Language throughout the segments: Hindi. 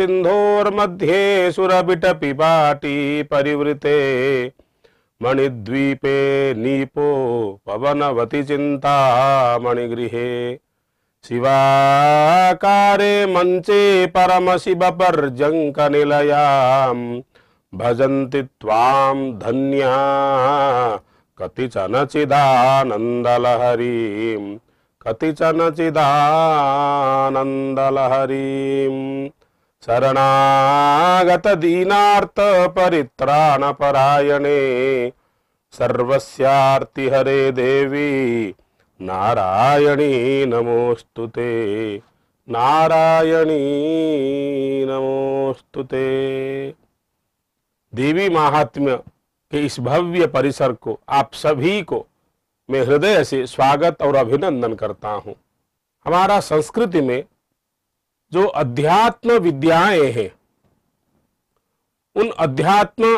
सिन्धोर्मध्ये सुरबिटपिपाटी परिवृते मणिद्वीपे नीपो पवनवति चिन्ता मणिगृहे शिवाकारे मञ्चे परमशिवपर्जङ्कनिलयां भजन्ति त्वां धन्या कतिचन चिदानन्दलहरीं कतिचन चिदानन्दलहरीम् शरणागत दीनार्थ परित्राण परायणे सर्वस्यार्ति हरे देवी नारायणी नमोस्तु ते नारायणी नमोस्तु ते देवी महात्म्य के इस भव्य परिसर को आप सभी को मैं हृदय से स्वागत और अभिनंदन करता हूँ हमारा संस्कृति में जो अध्यात्म विद्याएं हैं उन अध्यात्म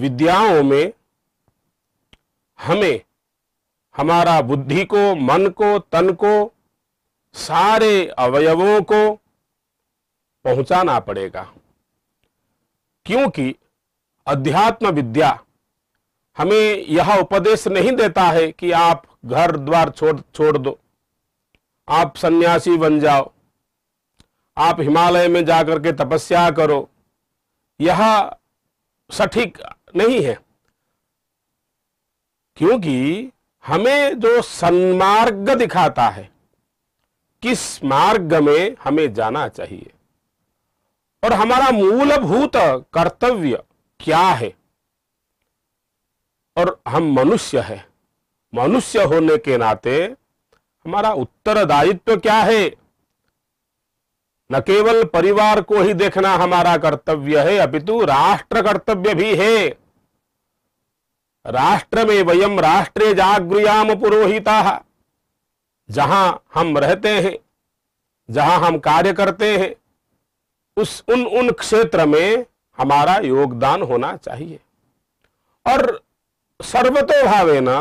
विद्याओं में हमें हमारा बुद्धि को मन को तन को सारे अवयवों को पहुंचाना पड़ेगा क्योंकि अध्यात्म विद्या हमें यह उपदेश नहीं देता है कि आप घर द्वार छोड़ छोड़ दो आप सन्यासी बन जाओ आप हिमालय में जाकर के तपस्या करो यह सठीक नहीं है क्योंकि हमें जो सन्मार्ग दिखाता है किस मार्ग में हमें जाना चाहिए और हमारा मूलभूत कर्तव्य क्या है और हम मनुष्य है मनुष्य होने के नाते हमारा उत्तरदायित्व क्या है न केवल परिवार को ही देखना हमारा कर्तव्य है अपितु राष्ट्र कर्तव्य भी है राष्ट्र में वयम राष्ट्रे जागृयाम पुरोहिता जहां हम रहते हैं जहां हम कार्य करते हैं उस उन उन क्षेत्र में हमारा योगदान होना चाहिए और सर्वतोभावे ना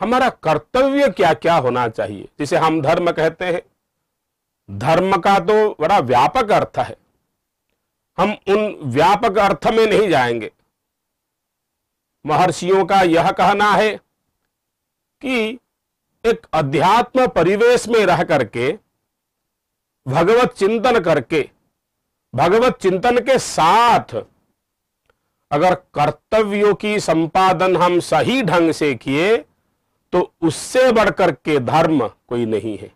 हमारा कर्तव्य क्या क्या होना चाहिए जिसे हम धर्म कहते हैं धर्म का तो बड़ा व्यापक अर्थ है हम उन व्यापक अर्थ में नहीं जाएंगे महर्षियों का यह कहना है कि एक अध्यात्म परिवेश में रह करके भगवत चिंतन करके भगवत चिंतन के साथ अगर कर्तव्यों की संपादन हम सही ढंग से किए तो उससे बढ़कर के धर्म कोई नहीं है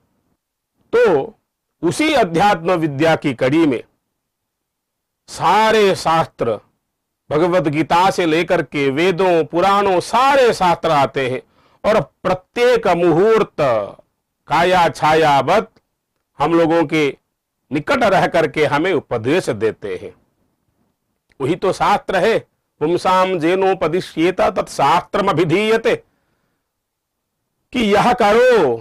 तो उसी अध्यात्म विद्या की कड़ी में सारे शास्त्र भगवत गीता से लेकर के वेदों पुराणों सारे शास्त्र आते हैं और प्रत्येक मुहूर्त काया छायावत हम लोगों के निकट रह करके हमें उपदेश देते हैं वही तो शास्त्र है पुमसाम जेनोपदिश्येता तत्शास्त्रम अभिधीयते कि यह करो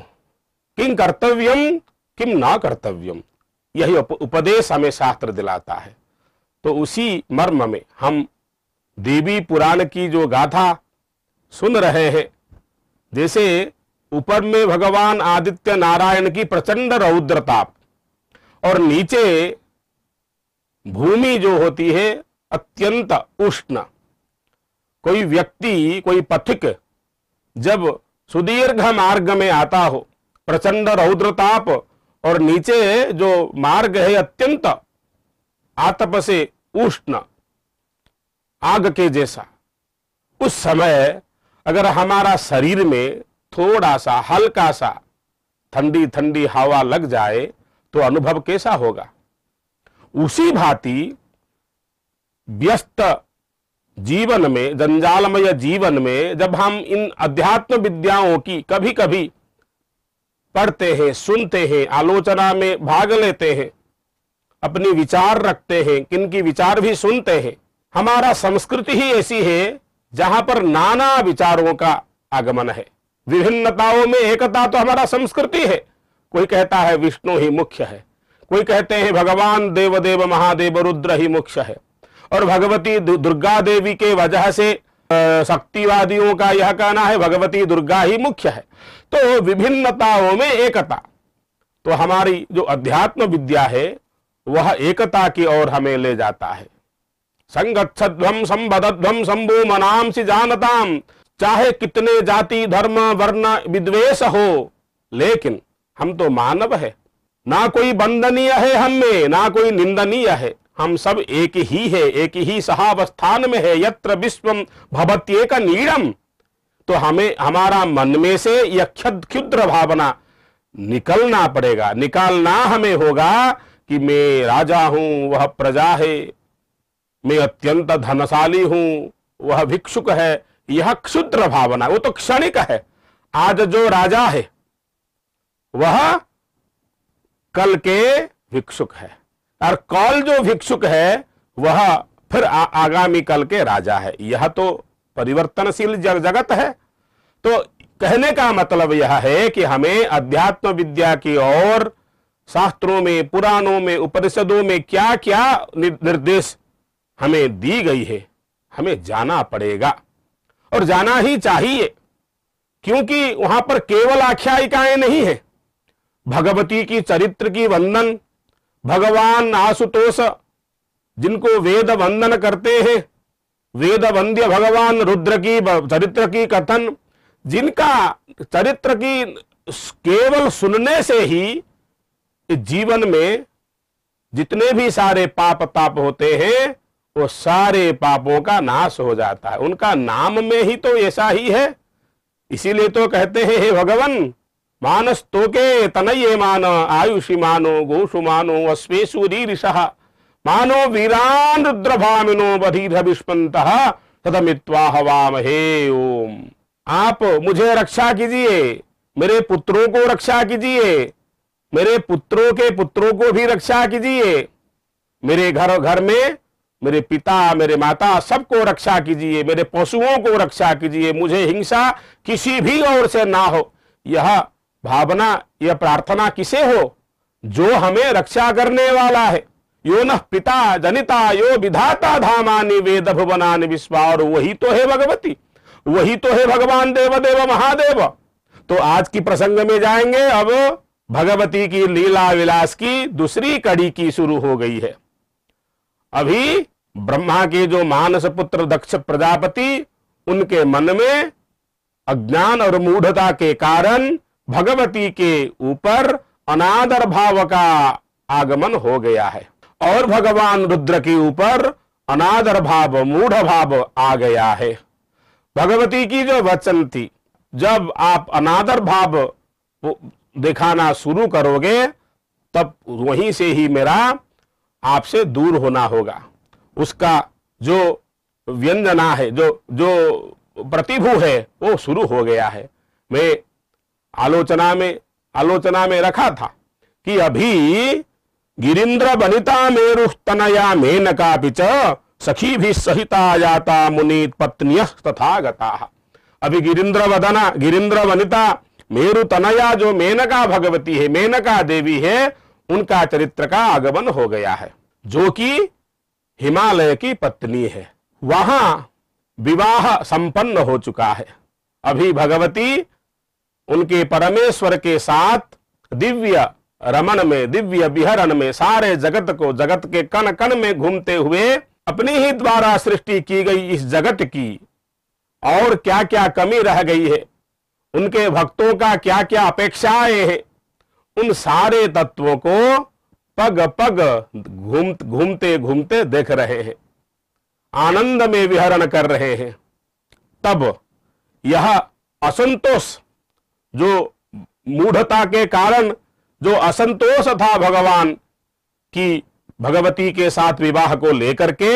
किं कर्तव्यम किम ना कर्तव्यम यही उपदेश हमें शास्त्र दिलाता है तो उसी मर्म में हम देवी पुराण की जो गाथा सुन रहे हैं जैसे ऊपर में भगवान आदित्य नारायण की प्रचंड रौद्रताप और नीचे भूमि जो होती है अत्यंत उष्ण कोई व्यक्ति कोई पथिक जब सुदीर्घ मार्ग में आता हो प्रचंड रौद्रताप और नीचे जो मार्ग है अत्यंत आतप से उष्ण आग के जैसा उस समय अगर हमारा शरीर में थोड़ा सा हल्का सा ठंडी ठंडी हवा लग जाए तो अनुभव कैसा होगा उसी भांति व्यस्त जीवन में जंजालमय जीवन में जब हम इन अध्यात्म विद्याओं की कभी कभी पढ़ते हैं सुनते हैं आलोचना में भाग लेते हैं अपनी विचार रखते हैं किनकी विचार भी सुनते हैं हमारा संस्कृति ही ऐसी है जहां पर नाना विचारों का आगमन है विभिन्नताओं में एकता तो हमारा संस्कृति है कोई कहता है विष्णु ही मुख्य है कोई कहते हैं भगवान देवदेव महादेव रुद्र ही मुख्य है और भगवती दुर्गा देवी के वजह से शक्तिवादियों का यह कहना है भगवती दुर्गा ही मुख्य है तो विभिन्नताओं में एकता तो हमारी जो अध्यात्म विद्या है वह एकता की ओर हमें ले जाता है संगच्छध्वम संबदध्वम मनाम से जानताम चाहे कितने जाति धर्म वर्ण विद्वेष हो लेकिन हम तो मानव है ना कोई बंदनीय है हम में ना कोई निंदनीय है हम सब एक ही है एक ही सहावस्थान में है यत्र विश्वम भवत्येक नीड़म तो हमें हमारा मन में से यह क्षुद्र भावना निकलना पड़ेगा निकालना हमें होगा कि मैं राजा हूं वह प्रजा है मैं अत्यंत धनशाली हूं वह भिक्षुक है यह क्षुद्र भावना वो तो क्षणिक है आज जो राजा है वह कल के भिक्षुक है और कल जो भिक्षुक है वह फिर आगामी कल के राजा है यह तो परिवर्तनशील जगत है तो कहने का मतलब यह है कि हमें अध्यात्म विद्या की ओर शास्त्रों में पुराणों में उपनिषदों में क्या क्या निर्देश हमें दी गई है हमें जाना पड़ेगा और जाना ही चाहिए क्योंकि वहां पर केवल आख्यायिकाएं नहीं है भगवती की चरित्र की वंदन भगवान आशुतोष जिनको वेद वंदन करते हैं वेद वंद्य भगवान रुद्र की चरित्र की कथन जिनका चरित्र की केवल सुनने से ही जीवन में जितने भी सारे पाप ताप होते हैं वो सारे पापों का नाश हो जाता है उनका नाम में ही तो ऐसा ही है इसीलिए तो कहते हैं हे भगवान मानस तो के तनये मान आयुषी मानो घोषु मानो अश्वेश मानो वीरान रुद्रभामिनो बधीर विस्पंत सतमित्वाह हे ओम आप मुझे रक्षा कीजिए मेरे पुत्रों को रक्षा कीजिए मेरे पुत्रों के पुत्रों को भी रक्षा कीजिए मेरे घर घर में मेरे पिता मेरे माता सबको रक्षा कीजिए मेरे पशुओं को रक्षा कीजिए मुझे हिंसा किसी भी ओर से ना हो यह भावना यह प्रार्थना किसे हो जो हमें रक्षा करने वाला है यो न पिता जनिता यो विधाता धामानी वेद भुवनानि विश्वा और वही तो है भगवती वही तो है भगवान देव देव महादेव तो आज की प्रसंग में जाएंगे अब भगवती की लीला विलास की दूसरी कड़ी की शुरू हो गई है अभी ब्रह्मा के जो मानस पुत्र दक्ष प्रजापति उनके मन में अज्ञान और मूढ़ता के कारण भगवती के ऊपर अनादर भाव का आगमन हो गया है और भगवान रुद्र के ऊपर अनादर भाव मूढ़ भाव आ गया है भगवती की जो वचन थी जब आप अनादर भाव दिखाना शुरू करोगे तब वहीं से ही मेरा आपसे दूर होना होगा उसका जो व्यंजना है जो जो प्रतिभू है वो शुरू हो गया है मैं आलोचना में आलोचना में रखा था कि अभी गिरीन्द्र बनिता मेरु तनया मेनकापि सखी भी सहिता जाता मुनि पत्नी तथा गता अभी गिरिंद्र वदना गिरिंद्र वनिता मेरु तनया जो मेनका भगवती है मेनका देवी है उनका चरित्र का आगमन हो गया है जो कि हिमालय की पत्नी है वहां विवाह संपन्न हो चुका है अभी भगवती उनके परमेश्वर के साथ दिव्य रमन में दिव्य विहरण में सारे जगत को जगत के कण कण में घूमते हुए अपने ही द्वारा सृष्टि की गई इस जगत की और क्या क्या कमी रह गई है उनके भक्तों का क्या क्या अपेक्षाएं हैं उन सारे तत्वों को पग पग घूम घूमते घूमते देख रहे हैं आनंद में विहरण कर रहे हैं तब यह असंतोष जो मूढ़ता के कारण जो असंतोष था भगवान की भगवती के साथ विवाह को लेकर के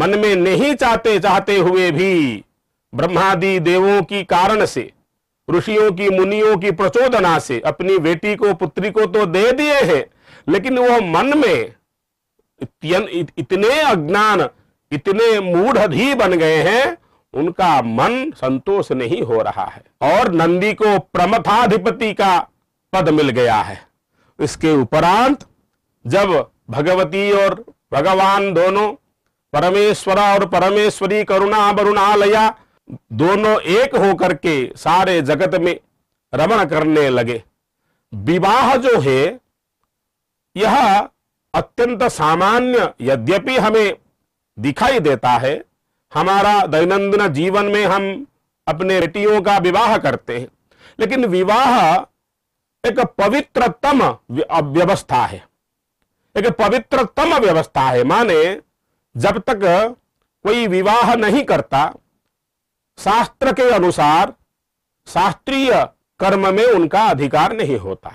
मन में नहीं चाहते चाहते हुए भी ब्रह्मादि देवों की कारण से ऋषियों की मुनियों की प्रचोदना से अपनी बेटी को पुत्री को तो दे दिए हैं लेकिन वह मन में इतने अज्ञान इतने मूढ़ ही बन गए हैं उनका मन संतोष नहीं हो रहा है और नंदी को प्रमथाधिपति का पद मिल गया है इसके उपरांत जब भगवती और भगवान दोनों परमेश्वरा और परमेश्वरी करुणा वरुणालया दोनों एक होकर के सारे जगत में रमण करने लगे विवाह जो है यह अत्यंत सामान्य यद्यपि हमें दिखाई देता है हमारा दैनंदिन जीवन में हम अपने बेटियों का विवाह करते हैं लेकिन विवाह एक पवित्रतम व्यवस्था है एक पवित्रतम व्यवस्था है माने जब तक कोई विवाह नहीं करता शास्त्र के अनुसार शास्त्रीय कर्म में उनका अधिकार नहीं होता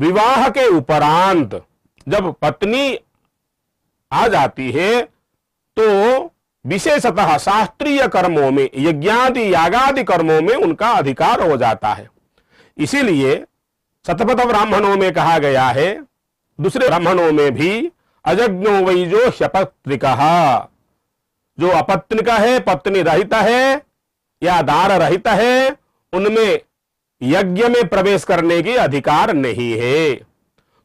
विवाह के उपरांत जब पत्नी आ जाती है तो विशेषतः शास्त्रीय कर्मों में यज्ञादि यागादि कर्मों में उनका अधिकार हो जाता है इसीलिए शतपथ ब्राह्मणों में कहा गया है दूसरे ब्राह्मणों में भी अजग्नो वही जो शपत्रिक जो अपत्निका है पत्नी रहता है या दार रहता है उनमें यज्ञ में प्रवेश करने की अधिकार नहीं है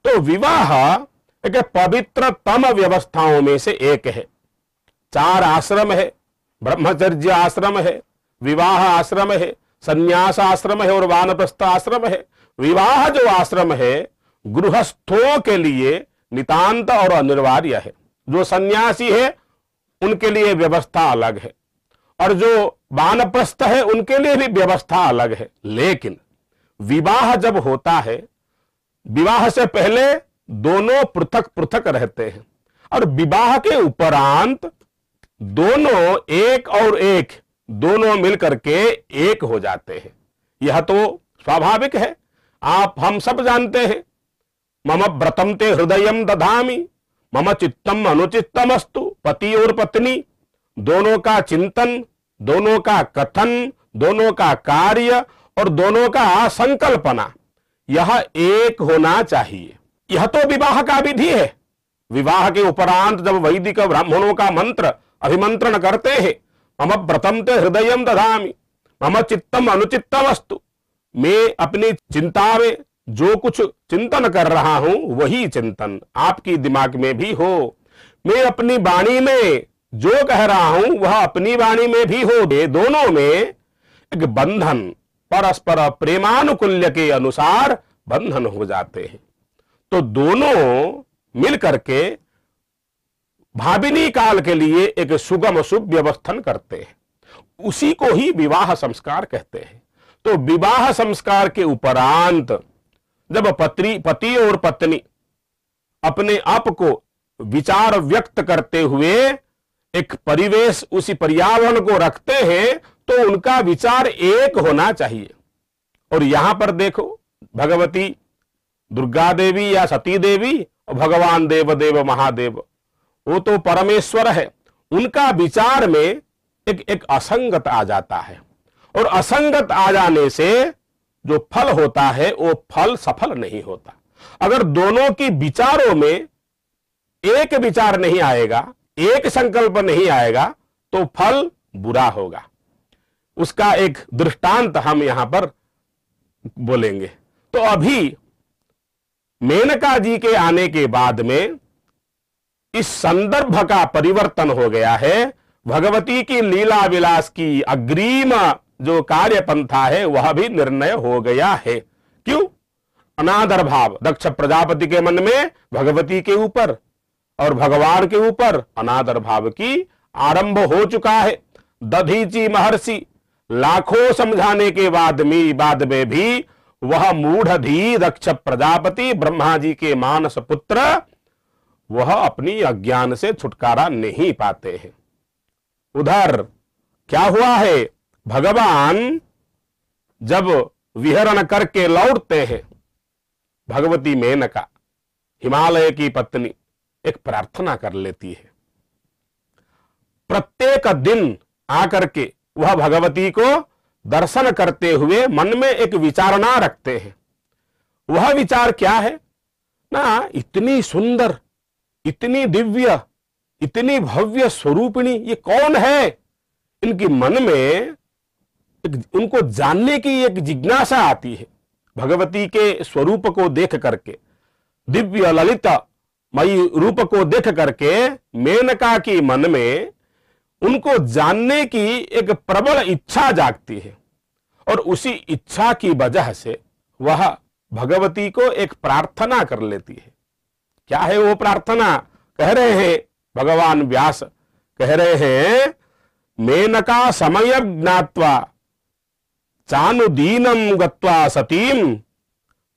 तो विवाह एक पवित्रतम व्यवस्थाओं में से एक है चार आश्रम है ब्रह्मचर्य आश्रम है विवाह आश्रम है संन्यास आश्रम है और वानप्रस्थ आश्रम है विवाह जो आश्रम है गृहस्थों के लिए नितांत और अनिवार्य है जो सन्यासी है उनके लिए व्यवस्था अलग है और जो बानप्रस्थ है उनके लिए भी व्यवस्था अलग है लेकिन विवाह जब होता है विवाह से पहले दोनों पृथक पृथक रहते हैं और विवाह के उपरांत दोनों एक और एक दोनों मिलकर के एक हो जाते हैं यह तो स्वाभाविक है आप हम सब जानते हैं मम व्रतम ते हृदय दधामी मम चित्तम अनुचितम अस्तु पति और पत्नी दोनों का चिंतन दोनों का कथन दोनों का कार्य और दोनों का संकल्पना यह एक होना चाहिए यह तो विवाह का विधि है विवाह के उपरांत जब वैदिक ब्राह्मणों का मंत्र अभिमंत्रण करते हैं मम व्रतम ते हृदय दधामी मम चित्तम अनुचितम अस्तु मैं अपनी चिंता में जो कुछ चिंतन कर रहा हूं वही चिंतन आपकी दिमाग में भी हो मैं अपनी वाणी में जो कह रहा हूं वह अपनी वाणी में भी हो ये दोनों में एक बंधन परस्पर प्रेमानुकूल्य के अनुसार बंधन हो जाते हैं तो दोनों मिलकर के भाविनी काल के लिए एक सुगम सुव्यवस्थन करते हैं उसी को ही विवाह संस्कार कहते हैं तो विवाह संस्कार के उपरांत जब पति पति और पत्नी अपने आप को विचार व्यक्त करते हुए एक परिवेश उसी पर्यावरण को रखते हैं तो उनका विचार एक होना चाहिए और यहां पर देखो भगवती दुर्गा देवी या सती देवी और भगवान देव देव महादेव वो तो परमेश्वर है उनका विचार में एक एक असंगत आ जाता है और असंगत आ जाने से जो फल होता है वो फल सफल नहीं होता अगर दोनों की विचारों में एक विचार नहीं आएगा एक संकल्प नहीं आएगा तो फल बुरा होगा उसका एक दृष्टांत हम यहां पर बोलेंगे तो अभी मेनका जी के आने के बाद में इस संदर्भ का परिवर्तन हो गया है भगवती की लीला विलास की अग्रिम जो कार्य पंथा है वह भी निर्णय हो गया है क्यों अनादर भाव दक्ष प्रजापति के मन में भगवती के ऊपर और भगवान के ऊपर अनादर भाव की आरंभ हो चुका है दधीची महर्षि लाखों समझाने के बाद में बाद में भी वह मूढ़धी दक्ष प्रजापति ब्रह्मा जी के मानस पुत्र वह अपनी अज्ञान से छुटकारा नहीं पाते हैं उधर क्या हुआ है भगवान जब विहरण करके लौटते हैं भगवती मेनका हिमालय की पत्नी एक प्रार्थना कर लेती है प्रत्येक दिन आकर के वह भगवती को दर्शन करते हुए मन में एक विचारणा रखते हैं वह विचार क्या है ना इतनी सुंदर इतनी दिव्य इतनी भव्य स्वरूपिणी ये कौन है इनकी मन में उनको जानने की एक जिज्ञासा आती है भगवती के स्वरूप को देख करके दिव्य ललिता मई रूप को देख करके मेनका की मन में उनको जानने की एक प्रबल इच्छा जागती है और उसी इच्छा की वजह से वह भगवती को एक प्रार्थना कर लेती है क्या है वो प्रार्थना कह रहे हैं भगवान व्यास कह रहे हैं मेनका समय ज्ञात्वा चानुदीन गत्वा सतीं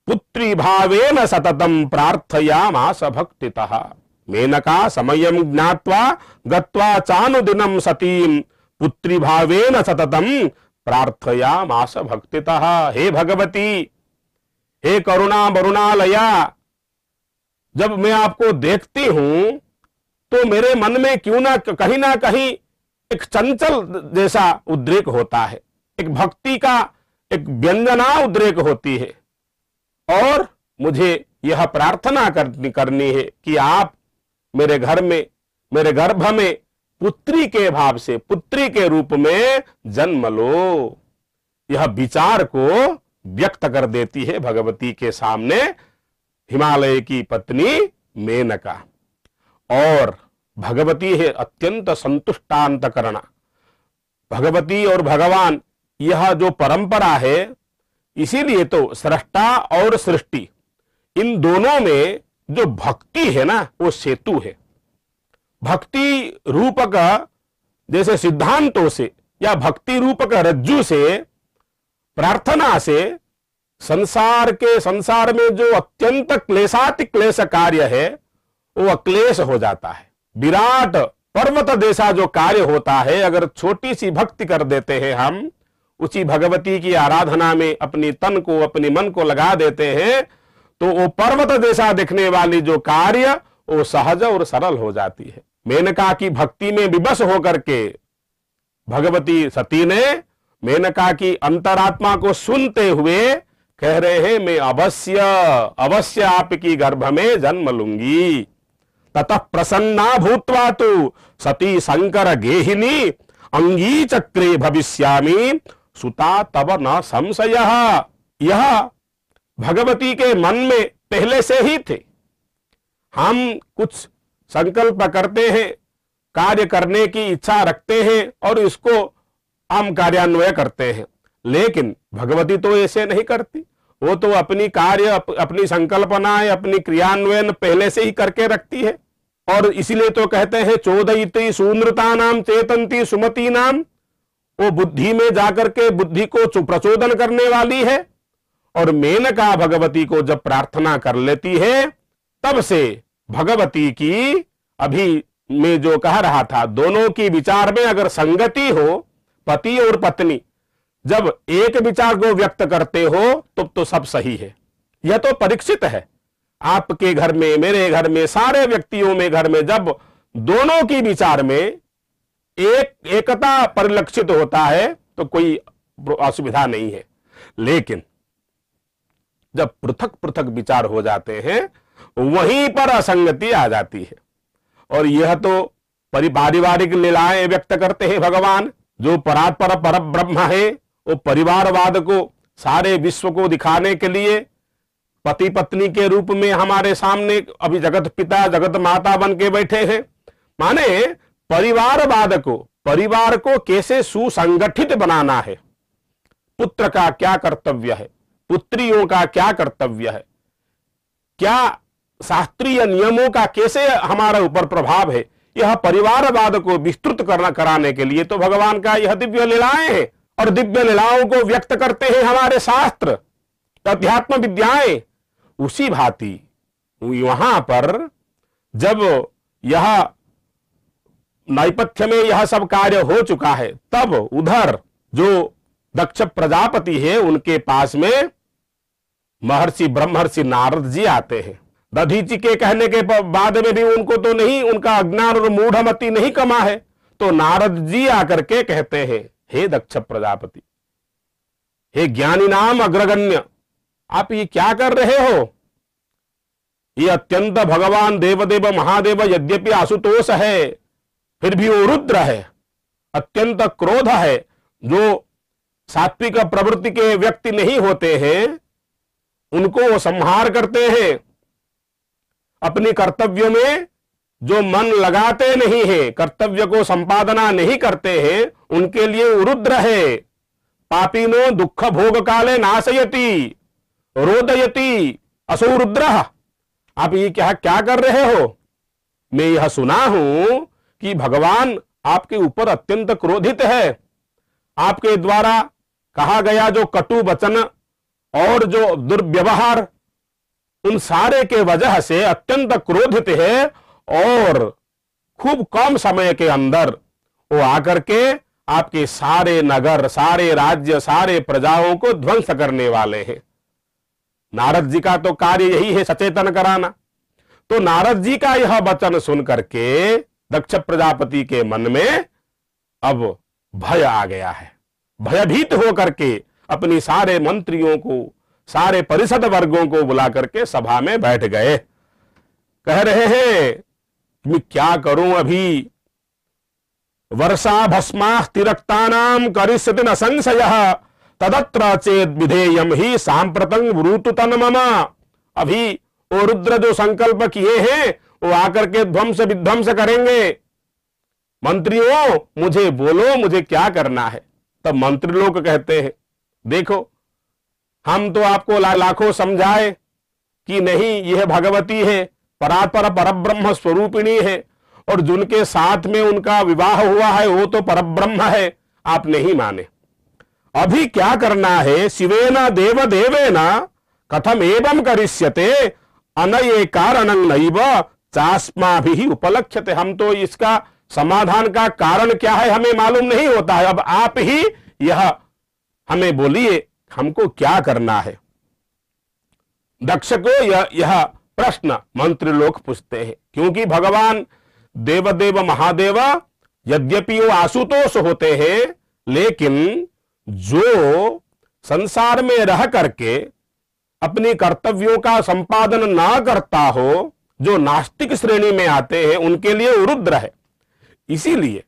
सततम सततं प्रार्थयामास भक्ति मेनका समयं ज्ञावा गत्वा पुत्री सतीं सततम प्रार्थया मास भक्ति हे भगवती हे करुणा बरुणालया जब मैं आपको देखती हूं तो मेरे मन में क्यों ना कहीं ना कहीं एक चंचल जैसा उद्रेक होता है एक भक्ति का एक व्यंजना उद्रेक होती है और मुझे यह प्रार्थना करनी करनी है कि आप मेरे घर में मेरे गर्भ में पुत्री के भाव से पुत्री के रूप में जन्म लो यह विचार को व्यक्त कर देती है भगवती के सामने हिमालय की पत्नी मेनका और भगवती है अत्यंत संतुष्टांत करना भगवती और भगवान यह जो परंपरा है इसीलिए तो सृष्टा और सृष्टि इन दोनों में जो भक्ति है ना वो सेतु है भक्ति रूपक जैसे सिद्धांतों से या भक्ति रूपक रज्जु से प्रार्थना से संसार के संसार में जो अत्यंत क्लेशाति क्लेश कार्य है वो अक्लेश हो जाता है विराट पर्वत देशा जो कार्य होता है अगर छोटी सी भक्ति कर देते हैं हम उसी भगवती की आराधना में अपने तन को अपने मन को लगा देते हैं तो वो पर्वत जैसा दिखने वाली जो कार्य वो सहज और सरल हो जाती है मेनका की भक्ति में विवश होकर के भगवती सती ने मेनका की अंतरात्मा को सुनते हुए कह रहे हैं मैं अवश्य अवश्य आपकी गर्भ में जन्म लूंगी ततः प्रसन्ना भूतवा तो सती शंकर गेहिनी अंगी चक्रे भविष्यामी सुता तब न संशय यह भगवती के मन में पहले से ही थे हम कुछ संकल्प करते हैं कार्य करने की इच्छा रखते हैं और इसको हम कार्यान्वय करते हैं लेकिन भगवती तो ऐसे नहीं करती वो तो अपनी कार्य अप, अपनी संकल्पनाएं अपनी क्रियान्वयन पहले से ही करके रखती है और इसीलिए तो कहते हैं चौदयती सून्द्रता नाम चेतनती सुमति नाम वो बुद्धि में जाकर के बुद्धि को प्रचोदन करने वाली है और मेनका भगवती को जब प्रार्थना कर लेती है तब से भगवती की अभी में जो कह रहा था दोनों की विचार में अगर संगति हो पति और पत्नी जब एक विचार को व्यक्त करते हो तो तो सब सही है यह तो परीक्षित है आपके घर में मेरे घर में सारे व्यक्तियों में घर में जब दोनों की विचार में एक एकता परिलक्षित होता है तो कोई असुविधा नहीं है लेकिन जब पृथक पृथक विचार हो जाते हैं वहीं पर असंगति आ जाती है और यह तो परिपारिवारिक लीलाएं व्यक्त करते हैं भगवान जो परात्पर पर ब्रह्म है वो परिवारवाद को सारे विश्व को दिखाने के लिए पति पत्नी के रूप में हमारे सामने अभी जगत पिता जगत माता बन के बैठे हैं माने परिवारवाद को परिवार को कैसे सुसंगठित बनाना है पुत्र का क्या कर्तव्य है पुत्रियों का क्या कर्तव्य है क्या शास्त्रीय नियमों का कैसे हमारे ऊपर प्रभाव है यह परिवारवाद को विस्तृत करना कराने के लिए तो भगवान का यह दिव्य लीलाएं हैं और दिव्य लीलाओं को व्यक्त करते हैं हमारे शास्त्र अध्यात्म विद्याएं उसी भांति यहां पर जब यह नैपथ्य में यह सब कार्य हो चुका है तब उधर जो दक्ष प्रजापति है उनके पास में महर्षि ब्रह्मर्षि नारद जी आते हैं दधीची के कहने के बाद में भी उनको तो नहीं उनका अज्ञान और मूढ़मति नहीं कमा है तो नारद जी आकर के कहते हैं हे दक्ष प्रजापति हे ज्ञानी नाम अग्रगण्य आप ये क्या कर रहे हो ये अत्यंत भगवान देवदेव महादेव यद्यपि आशुतोष है फिर भी वो रुद्र है अत्यंत क्रोध है जो सात्विक प्रवृत्ति के व्यक्ति नहीं होते हैं उनको वो संहार करते हैं अपने कर्तव्य में जो मन लगाते नहीं है कर्तव्य को संपादना नहीं करते हैं उनके लिए रुद्र है पापी नो दुख भोग काले नाशयती रोदयती असो रुद्र आप ये क्या क्या कर रहे हो मैं यह सुना हूं कि भगवान आपके ऊपर अत्यंत क्रोधित है आपके द्वारा कहा गया जो कटु वचन और जो दुर्व्यवहार उन सारे के वजह से अत्यंत क्रोधित है और खूब कम समय के अंदर वो आकर के आपके सारे नगर सारे राज्य सारे प्रजाओं को ध्वंस करने वाले हैं नारद जी का तो कार्य यही है सचेतन कराना तो नारद जी का यह वचन सुन करके दक्ष प्रजापति के मन में अब भय आ गया है भयभीत होकर के अपनी सारे मंत्रियों को सारे परिषद वर्गों को बुला करके सभा में बैठ गए कह रहे हैं मैं क्या करूं अभी वर्षा भस्मा तिरक्ता नाम करिष्यति न संशय तदत्र चेत विधेयम ही सांप्रतंग ब्रूतुतन मम अभी और रुद्र जो संकल्प किए हैं वो आकर के ध्वंस विध्वंस करेंगे मंत्रियों मुझे बोलो मुझे क्या करना है तब मंत्री लोग कहते हैं देखो हम तो आपको ला, लाखों समझाए कि नहीं यह भगवती है पर ब्रह्म स्वरूपिणी है और जिनके साथ में उनका विवाह हुआ है वो तो परब्रह्म है आप नहीं माने अभी क्या करना है शिवेना देव देवेना कथम एवं करिष्यते अनये कारण नैव चास्मा भी उपलक्ष्य थे हम तो इसका समाधान का कारण क्या है हमें मालूम नहीं होता है अब आप ही यह हमें बोलिए हमको क्या करना है दक्ष को यह, यह प्रश्न मंत्री लोग पूछते हैं क्योंकि भगवान देवदेव महादेव यद्यपि वो आशुतोष होते हैं लेकिन जो संसार में रह करके अपनी कर्तव्यों का संपादन ना करता हो जो नास्तिक श्रेणी में आते हैं उनके लिए रुद्र है इसीलिए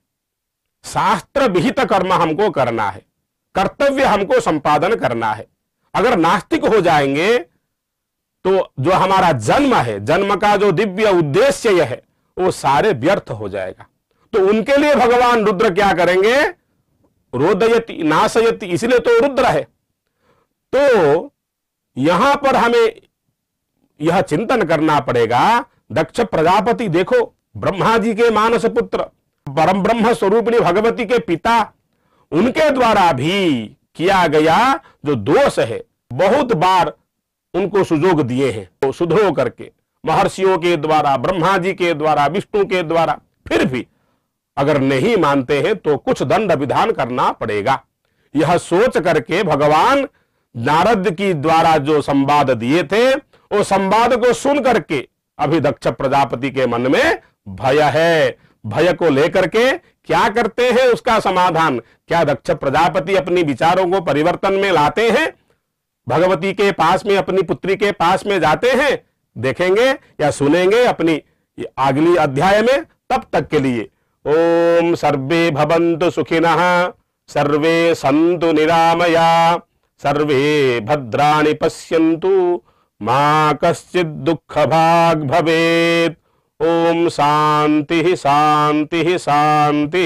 शास्त्र विहित कर्म हमको करना है कर्तव्य हमको संपादन करना है अगर नास्तिक हो जाएंगे तो जो हमारा जन्म है जन्म का जो दिव्य उद्देश्य यह है वो सारे व्यर्थ हो जाएगा तो उनके लिए भगवान रुद्र क्या करेंगे रोदयति नाशयति इसलिए तो रुद्र है तो यहां पर हमें यह चिंतन करना पड़ेगा दक्ष प्रजापति देखो ब्रह्मा जी के मानस पुत्र परम ब्रह्म स्वरूपिणी भगवती के पिता उनके द्वारा भी किया गया जो दोष है बहुत बार उनको सुजोग दिए हैं तो सुधो करके महर्षियों के द्वारा ब्रह्मा जी के द्वारा विष्णु के द्वारा फिर भी अगर नहीं मानते हैं तो कुछ दंड विधान करना पड़ेगा यह सोच करके भगवान नारद की द्वारा जो संवाद दिए थे वो संवाद को सुन करके अभी दक्ष प्रजापति के मन में भय है भय को लेकर के क्या करते हैं उसका समाधान क्या दक्ष प्रजापति अपनी विचारों को परिवर्तन में लाते हैं भगवती के पास में अपनी पुत्री के पास में जाते हैं देखेंगे या सुनेंगे अपनी अगली अध्याय में तब तक के लिए ओम सर्वे भवंत सुखिन सर्वे संतु निरामया सर्वे भद्राणि पश्यंतु माँ कश्चि दुख भाग भवे ओम शांति शांति शांति